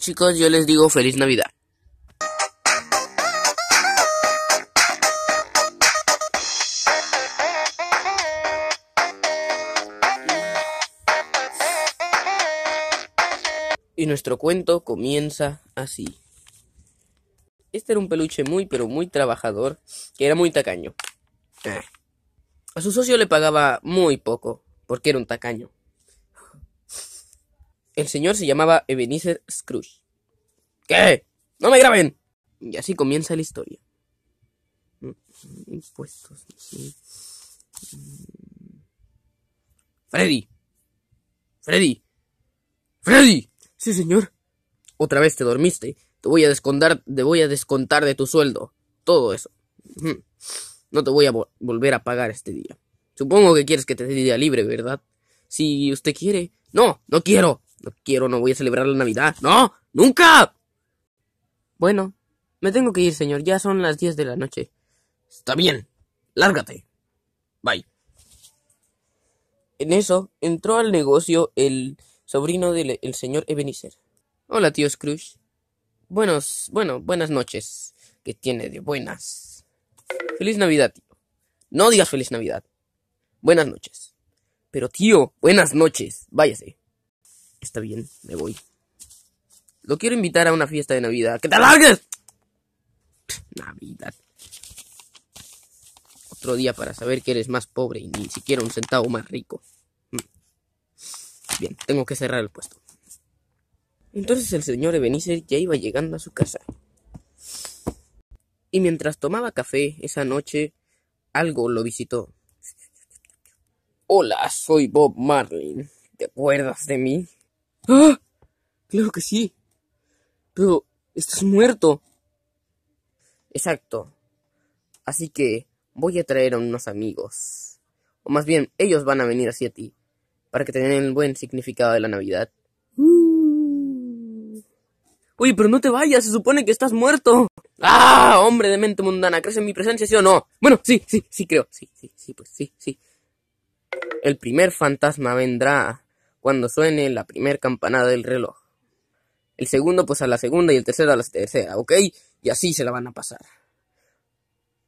Chicos, yo les digo feliz Navidad. Y nuestro cuento comienza así. Este era un peluche muy pero muy trabajador, que era muy tacaño. Eh. A su socio le pagaba muy poco, porque era un tacaño. El señor se llamaba Ebenezer Scrooge. ¿Qué? ¡No me graben! Y así comienza la historia. Impuestos. Freddy. Freddy. Freddy. Sí, señor. Otra vez te dormiste. Te voy a descontar, te voy a descontar de tu sueldo. Todo eso. No te voy a volver a pagar este día. Supongo que quieres que te dé día libre, ¿verdad? Si usted quiere. No, no quiero. No quiero, no voy a celebrar la Navidad. ¡No! ¡Nunca! Bueno, me tengo que ir, señor. Ya son las 10 de la noche. Está bien. Lárgate. Bye. En eso entró al negocio el sobrino del señor Ebenezer. Hola, tío Scrooge. Buenos, bueno, buenas noches. ¿Qué tiene de buenas? Feliz Navidad, tío. No digas feliz Navidad. Buenas noches. Pero tío, buenas noches. Váyase. Está bien, me voy. Lo quiero invitar a una fiesta de Navidad. ¡Que te largues! Navidad. Otro día para saber que eres más pobre y ni siquiera un centavo más rico. Mm. Bien, tengo que cerrar el puesto. Entonces el señor Ebenezer ya iba llegando a su casa. Y mientras tomaba café esa noche, algo lo visitó. Hola, soy Bob Marlin. ¿Te acuerdas de mí? ¡Ah! Claro que sí. Pero estás muerto. Exacto. Así que voy a traer a unos amigos. O más bien, ellos van a venir hacia ti. Para que tengan el buen significado de la Navidad. Uy, uh. pero no te vayas, se supone que estás muerto. ¡Ah! Hombre de mente mundana, ¿crees en mi presencia, sí o no? Bueno, sí, sí, sí creo. Sí, sí, sí, pues sí, sí. El primer fantasma vendrá cuando suene la primera campanada del reloj. El segundo pues a la segunda y el tercero a la tercera, ¿ok? Y así se la van a pasar.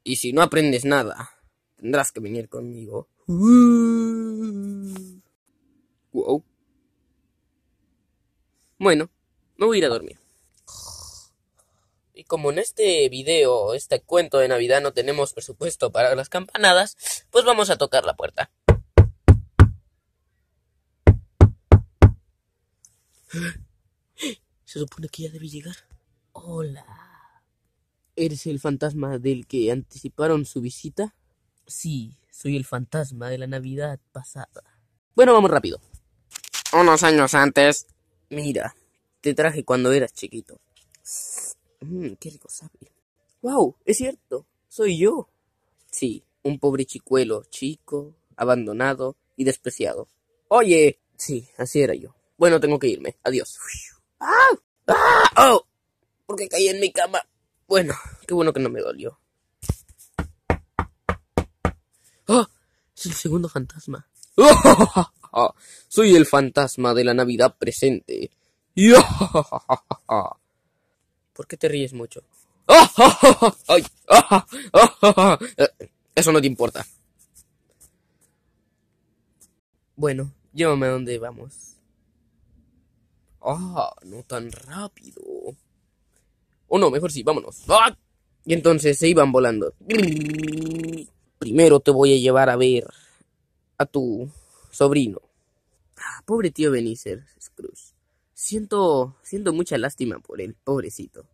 Y si no aprendes nada, tendrás que venir conmigo. Wow. Bueno, me voy a ir a dormir. Y como en este video, este cuento de Navidad no tenemos presupuesto para las campanadas, pues vamos a tocar la puerta. Se supone que ya debe llegar. Hola. ¿Eres el fantasma del que anticiparon su visita? Sí, soy el fantasma de la Navidad pasada. Bueno, vamos rápido. Unos años antes. Mira, te traje cuando eras chiquito. Mm, qué rico sabe. ¡Wow! Es cierto, soy yo. Sí, un pobre chicuelo, chico, abandonado y despreciado. Oye, sí, así era yo. Bueno, tengo que irme. Adiós. ¡Ah! ah oh, porque caí en mi cama. Bueno, qué bueno que no me dolió. Ah, es el segundo fantasma. Soy el fantasma de la Navidad presente. ¿Por qué te ríes mucho? Eso no te importa. Bueno, llévame a donde vamos. Ah, no tan rápido. O no, mejor sí, vámonos. Ah, y entonces se iban volando. Primero te voy a llevar a ver a tu sobrino. Ah, pobre tío Benicer Cruz. Siento, siento mucha lástima por él, pobrecito.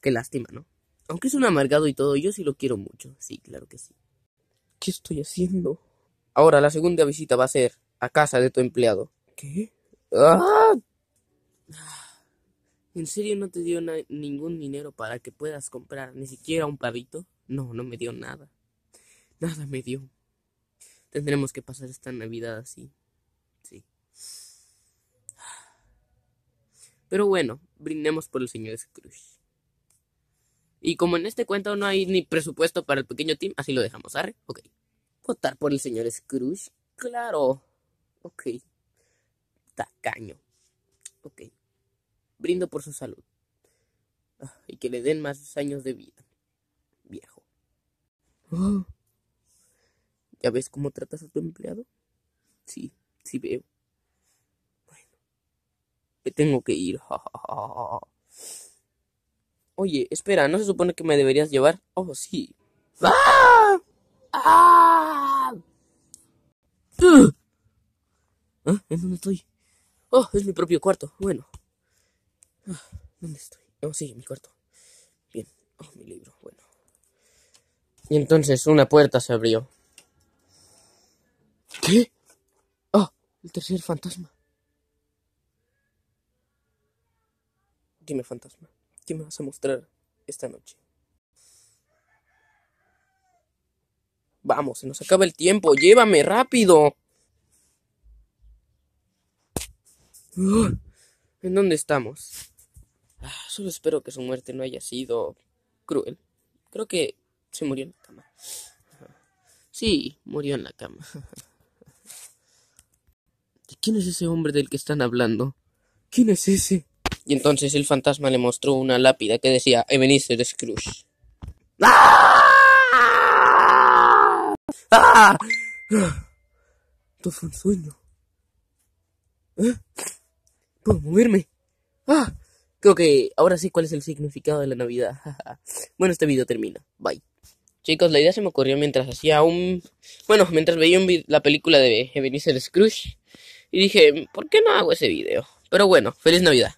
Qué lástima, ¿no? Aunque es un amargado y todo, yo sí lo quiero mucho. Sí, claro que sí. ¿Qué estoy haciendo? Ahora la segunda visita va a ser a casa de tu empleado. ¿Qué? ¡Ah! ¿En serio no te dio ningún dinero para que puedas comprar ni siquiera un pavito? No, no me dio nada. Nada me dio. Tendremos que pasar esta Navidad así. Sí. Pero bueno, brindemos por el señor Scrooge. Y como en este cuento no hay ni presupuesto para el pequeño team, así lo dejamos, ¿arre? Ok. ¿Votar por el señor Scrooge? Claro. Ok. Tacaño. Ok. Brindo por su salud. Ah, y que le den más años de vida, viejo. Oh. ¿Ya ves cómo tratas a tu empleado? Sí, sí veo. Bueno, me tengo que ir. Oye, espera, ¿no se supone que me deberías llevar? Oh, sí. ¡Ah! ¿Ah? ah ¿En dónde estoy? Oh, es mi propio cuarto. Bueno. Ah, ¿Dónde estoy? Oh, sí, mi cuarto. Bien. Oh, mi libro. Bueno. Y entonces una puerta se abrió. ¿Qué? Ah, el tercer fantasma. Dime, fantasma, ¿qué me vas a mostrar esta noche? Vamos, se nos acaba el tiempo. Llévame rápido. Oh, ¿En dónde estamos? Ah, solo espero que su muerte no haya sido cruel. Creo que se murió en la cama. Sí, murió en la cama. ¿De quién es ese hombre del que están hablando? ¿Quién es ese? Y entonces el fantasma le mostró una lápida que decía Ebenezer Cruz! ¡Ah! ¡Ah! ¡Ah! Todo fue un sueño. ¿Eh? ¿Puedo moverme? ¡Ah! Creo que ahora sí cuál es el significado de la Navidad. bueno, este video termina. Bye. Chicos, la idea se me ocurrió mientras hacía un... Bueno, mientras veía la película de Ebenezer Scrooge. Y dije, ¿por qué no hago ese video? Pero bueno, feliz Navidad.